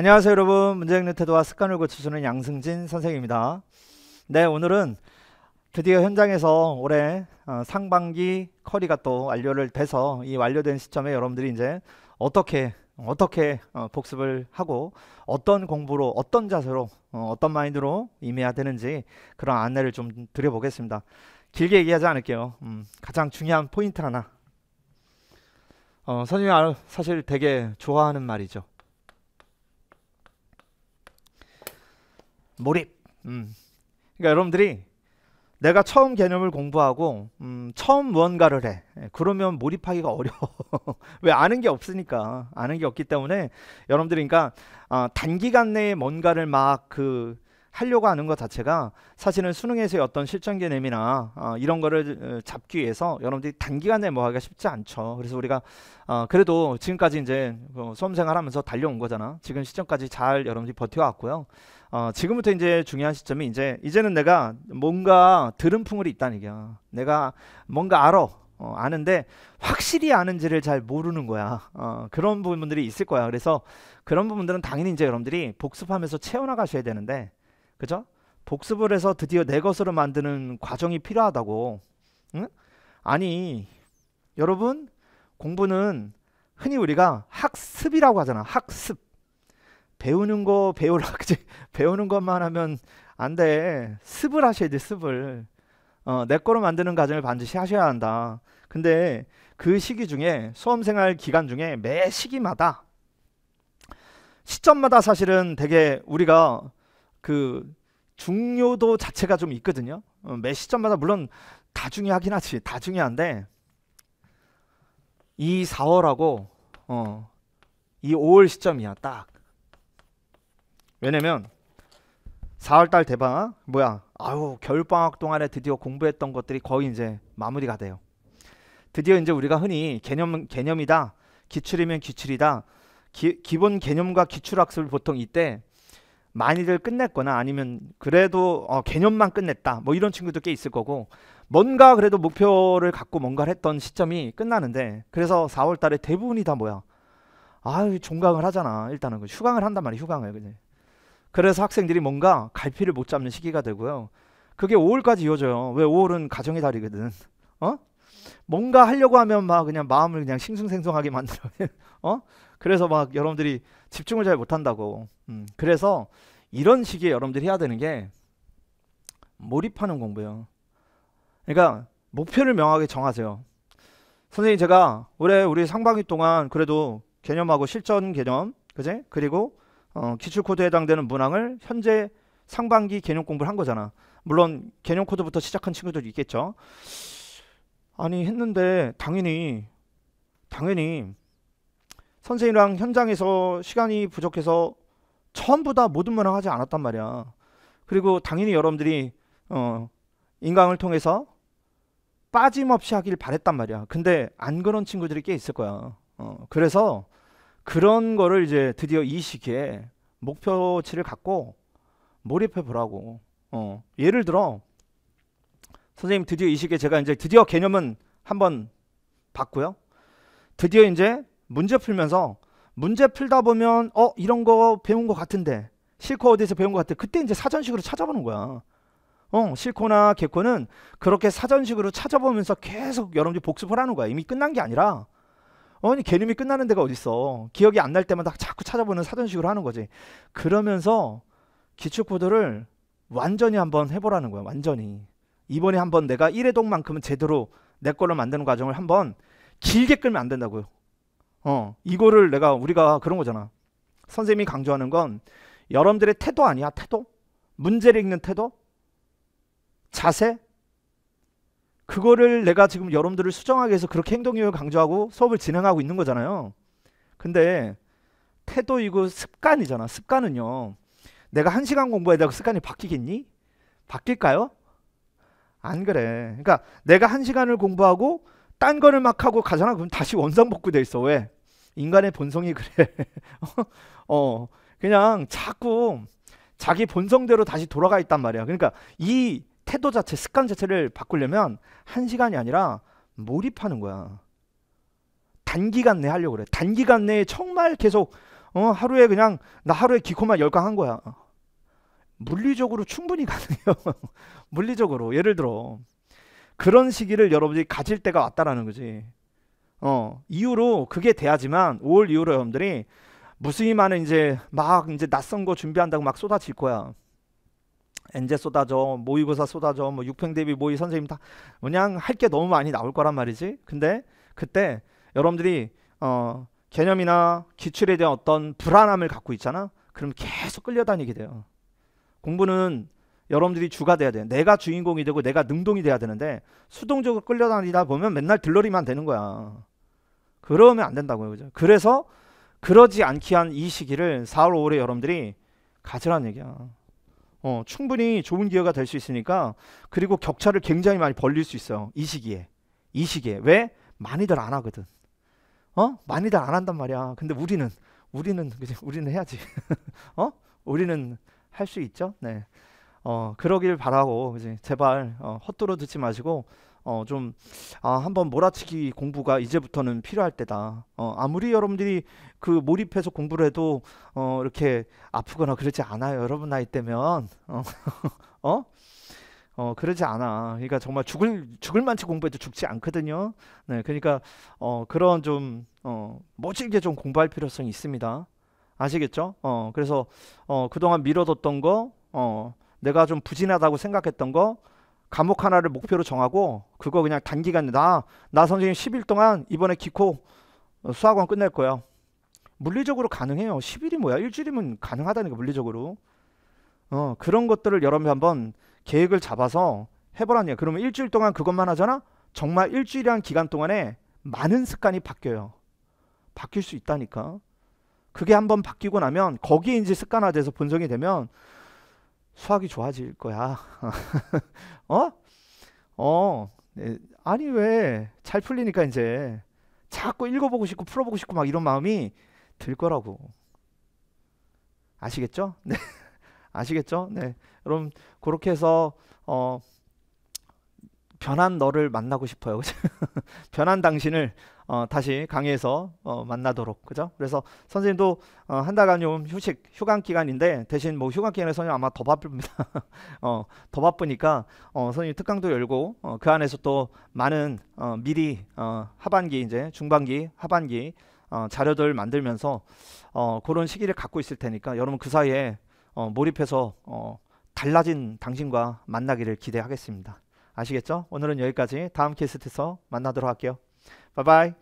안녕하세요 여러분 문제행동 태도와 습관을 고쳐주는 양승진 선생입니다 네 오늘은 드디어 현장에서 올해 어, 상반기 커리가 또 완료를 돼서 이 완료된 시점에 여러분들이 이제 어떻게 어떻게 어, 복습을 하고 어떤 공부로 어떤 자세로 어, 떤 마인드로 임해야 되는지 그런 안내를 좀 드려보겠습니다 길게 얘기하지 않을게요 음, 가장 중요한 포인트 하나 어, 선생님 사실 되게 좋아하는 말이죠 몰입. 음. 그러니까 여러분들이 내가 처음 개념을 공부하고 음, 처음 무언가를 해 예, 그러면 몰입하기가 어려워 왜 아는 게 없으니까 아는 게 없기 때문에 여러분들이 그러니까 어, 단기간 내에 뭔가를 막그 하려고 하는 것 자체가 사실은 수능에서의 어떤 실전 개념이나 어, 이런 거를 어, 잡기 위해서 여러분들이 단기간에 뭐 하기가 쉽지 않죠. 그래서 우리가 어, 그래도 지금까지 이제 어, 뭐 수험생활 하면서 달려온 거잖아. 지금 시점까지 잘 여러분들이 버텨왔고요. 어, 지금부터 이제 중요한 시점이 이제 이제는 내가 뭔가 들은 풍물이 있다는 얘기야. 내가 뭔가 알아. 어, 아는데 확실히 아는지를 잘 모르는 거야. 어, 그런 부분들이 있을 거야. 그래서 그런 부분들은 당연히 이제 여러분들이 복습하면서 채워나가셔야 되는데 그죠? 복습을 해서 드디어 내 것으로 만드는 과정이 필요하다고. 응? 아니, 여러분, 공부는 흔히 우리가 학습이라고 하잖아. 학습. 배우는 거 배우라. 그지? 배우는 것만 하면 안 돼. 습을 하셔야 돼, 습을. 어, 내 거로 만드는 과정을 반드시 하셔야 한다. 근데 그 시기 중에 수험생활 기간 중에 매 시기마다 시점마다 사실은 되게 우리가 그 중요도 자체가 좀 있거든요. 어, 매 시점마다 물론 다 중요하긴 하지 다 중요한데 이 4월하고 어, 이 5월 시점이야 딱. 왜냐면 4월달 대방 뭐야 아유 겨울방학 동안에 드디어 공부했던 것들이 거의 이제 마무리가 돼요. 드디어 이제 우리가 흔히 개념 개념이다 기출이면 기출이다 기, 본 개념과 기출학습을 보통 이때 많이들 끝냈거나 아니면 그래도 어, 개념만 끝냈다 뭐 이런 친구도 꽤 있을 거고 뭔가 그래도 목표를 갖고 뭔가를 했던 시점이 끝나는데 그래서 4월 달에 대부분이 다 뭐야 아유 종강을 하잖아 일단은 그 휴강을 한단 말이야 휴강을 그냥 그래서 학생들이 뭔가 갈피를 못 잡는 시기가 되고요 그게 5월까지 이어져요 왜 5월은 가정의 달이거든 어 뭔가 하려고 하면 막 그냥 마음을 그냥 싱숭생숭하게 만들어. 어? 그래서 막 여러분들이 집중을 잘 못한다고. 음, 그래서 이런 식의 여러분들이 해야 되는 게 몰입하는 공부예요. 그러니까 목표를 명확하게 정하세요. 선생님 제가 올해 우리 상반기 동안 그래도 개념하고 실전 개념, 그제? 그리고 어, 기출 코드에 해당되는 문항을 현재 상반기 개념 공부를 한 거잖아. 물론 개념 코드부터 시작한 친구들도 있겠죠. 아니 했는데 당연히 당연히 선생님이랑 현장에서 시간이 부족해서 전부 다 모든 문항 하지 않았단 말이야. 그리고 당연히 여러분들이 어, 인강을 통해서 빠짐없이 하길 바랬단 말이야. 근데 안 그런 친구들이 꽤 있을 거야. 어, 그래서 그런 거를 이제 드디어 이 시기에 목표치를 갖고 몰입해 보라고. 어, 예를 들어 선생님 드디어 이 시기에 제가 이제 드디어 개념은 한번 봤고요. 드디어 이제 문제 풀면서 문제 풀다 보면 어 이런 거 배운 것 같은데 실코 어디서 배운 것 같아. 그때 이제 사전식으로 찾아보는 거야. 어, 실코나 개코는 그렇게 사전식으로 찾아보면서 계속 여러분들이 복습을 하는 거야. 이미 끝난 게 아니라 아니 어, 개념이 끝나는 데가 어딨어. 기억이 안 날 때마다 자꾸 찾아보는 사전식으로 하는 거지. 그러면서 기출 코드를 완전히 한번 해보라는 거야. 완전히. 이번에 한번 내가 1회동만큼은 제대로 내 거를 만드는 과정을 한번 길게 끌면 안 된다고요. 어, 이거를 내가 우리가 그런 거잖아. 선생님이 강조하는 건 여러분들의 태도 아니야, 태도? 문제를 읽는 태도? 자세? 그거를 내가 지금 여러분들을 수정하기 위해서 그렇게 행동력을 강조하고 수업을 진행하고 있는 거잖아요. 근데 태도이고 습관이잖아. 습관은요. 내가 한 시간 공부에다고 습관이 바뀌겠니? 바뀔까요? 안 그래. 그러니까 내가 한 시간을 공부하고 딴 거를 막 하고 가잖아. 그럼 다시 원상복구 돼 있어. 왜? 인간의 본성이 그래. 어, 어, 그냥 자꾸 자기 본성대로 다시 돌아가 있단 말이야. 그러니까 이 태도 자체, 습관 자체를 바꾸려면 한 시간이 아니라 몰입하는 거야. 단기간 내 하려고 그래. 단기간 내에 정말 계속 어, 하루에 그냥 나 하루에 기코만 열강한 거야. 물리적으로 충분히 가능해요. 물리적으로 예를 들어 그런 시기를 여러분들이 가질 때가 왔다라는 거지. 어 이후로 그게 돼야지만 5월 이후로 여러분들이 무수히많은 이제 막 이제 낯선 거 준비한다고 막 쏟아질 거야. 엔제 쏟아져 모의고사 쏟아져 뭐 육평 대비 모의 선생님 다 그냥 할 게 너무 많이 나올 거란 말이지. 근데 그때 여러분들이 어 개념이나 기출에 대한 어떤 불안함을 갖고 있잖아. 그럼 계속 끌려다니게 돼요. 공부는 여러분들이 주가 돼야 돼요. 내가 주인공이 되고 내가 능동이 돼야 되는데 수동적으로 끌려다니다 보면 맨날 들러리만 되는 거야. 그러면 안 된다고요. 그죠? 그래서 그러지 않기 위한이 시기를 4월 5월에 여러분들이 가지라는 얘기야. 어, 충분히 좋은 기회가 될 수 있으니까 그리고 격차를 굉장히 많이 벌릴 수 있어요. 이 시기에. 이 시기에. 왜? 많이들 안 하거든. 어? 많이들 안 한단 말이야. 근데 우리는 우리는 그지? 우리는 해야지. 어? 우리는 할수 있죠. 네. 어, 그러길 바라고 이제 제발 어, 헛도로 듣지 마시고 어, 좀 아, 한번 몰아치기 공부가 이제부터는 필요할 때다. 어, 아무리 여러분들이 그 몰입해서 공부를 해도 어, 이렇게 아프거나 그러지 않아요. 여러분 나이 때면 어, 어? 어 그러지 않아. 그러니까 정말 죽을 죽을 만치 공부해도 죽지 않거든요. 네, 그러니까 어 그런 좀 어, 멋지게 좀 공부할 필요성이 있습니다. 아시겠죠? 어, 그래서 어, 그동안 미뤄뒀던 거, 어, 내가 좀 부진하다고 생각했던 거, 감옥 하나를 목표로 정하고 그거 그냥 단기간에 나, 나 선생님 10일 동안 이번에 기코 어, 수학원 끝낼 거야. 물리적으로 가능해요. 10일이 뭐야? 일주일이면 가능하다니까 물리적으로. 어, 그런 것들을 여러분이 한번 계획을 잡아서 해보라는 얘기야. 그러면 일주일 동안 그것만 하잖아? 정말 일주일이란 기간 동안에 많은 습관이 바뀌어요. 바뀔 수 있다니까. 그게 한 번 바뀌고 나면 거기에 이제 습관화돼서 분석이 되면 수학이 좋아질 거야. 어? 어. 네. 아니 왜 잘 풀리니까 이제 자꾸 읽어보고 싶고 풀어보고 싶고 막 이런 마음이 들 거라고. 아시겠죠? 네. 아시겠죠? 네. 여러분 그렇게 해서 어 변한 너를 만나고 싶어요. 변한 당신을 어, 다시 강의에서 어, 만나도록 그죠? 그래서 선생님도 어, 한 달간 좀 휴식 휴강 기간인데 대신 뭐 휴강 기간에 선생님 아마 더 바쁩니다. 어, 더 바쁘니까 어, 선생님 특강도 열고 어, 그 안에서 또 많은 어, 미리 어, 하반기 이제 중반기 하반기 어, 자료들 만들면서 어, 그런 시기를 갖고 있을 테니까 여러분 그 사이에 어, 몰입해서 어, 달라진 당신과 만나기를 기대하겠습니다. 아시겠죠? 오늘은 여기까지 다음 캐스트에서 만나도록 할게요. Bye bye.